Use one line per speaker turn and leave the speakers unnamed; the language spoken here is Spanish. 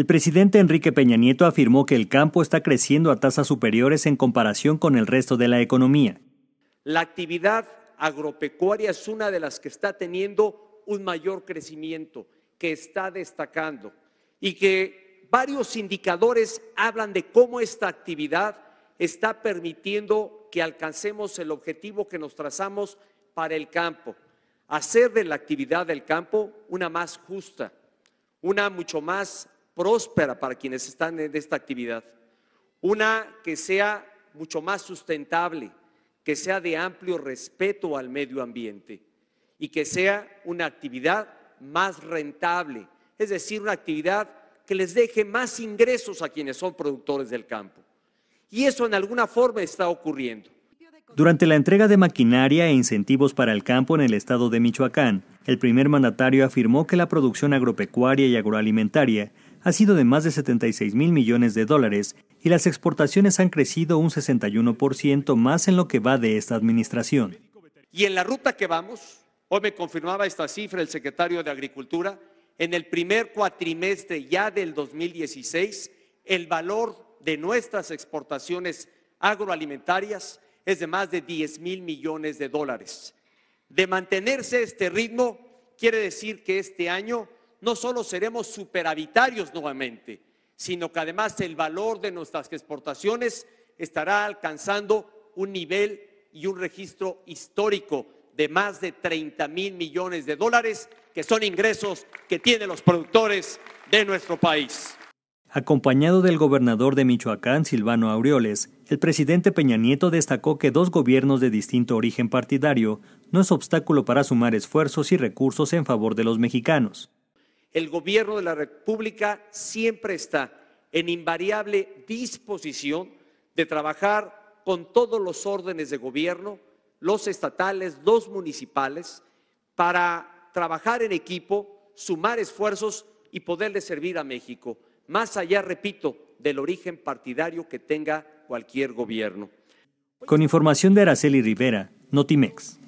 El presidente Enrique Peña Nieto afirmó que el campo está creciendo a tasas superiores en comparación con el resto de la economía.
La actividad agropecuaria es una de las que está teniendo un mayor crecimiento, que está destacando y que varios indicadores hablan de cómo esta actividad está permitiendo que alcancemos el objetivo que nos trazamos para el campo, hacer de la actividad del campo una más justa, una mucho más próspera para quienes están en esta actividad, una que sea mucho más sustentable, que sea de amplio respeto al medio ambiente y que sea una actividad más rentable, es decir, una actividad que les deje más ingresos a quienes son productores del campo. Y eso en alguna forma está ocurriendo.
Durante la entrega de maquinaria e incentivos para el campo en el estado de Michoacán, el primer mandatario afirmó que la producción agropecuaria y agroalimentaria ha sido de más de 76 mil millones de dólares y las exportaciones han crecido un 61% más en lo que va de esta administración.
Y en la ruta que vamos, hoy me confirmaba esta cifra el secretario de Agricultura, en el primer cuatrimestre ya del 2016, el valor de nuestras exportaciones agroalimentarias es de más de 10 mil millones de dólares. De mantenerse este ritmo, quiere decir que este año no solo seremos superavitarios nuevamente, sino que además el valor de nuestras exportaciones estará alcanzando un nivel y un registro histórico de más de 30 mil millones de dólares, que son ingresos que tienen los productores de nuestro país.
Acompañado del gobernador de Michoacán, Silvano Aureoles, el presidente Peña Nieto destacó que dos gobiernos de distinto origen partidario no es obstáculo para sumar esfuerzos y recursos en favor de los mexicanos
el gobierno de la República siempre está en invariable disposición de trabajar con todos los órdenes de gobierno, los estatales, los municipales, para trabajar en equipo, sumar esfuerzos y poderle servir a México, más allá, repito, del origen partidario que tenga cualquier gobierno.
Con información de Araceli Rivera, Notimex.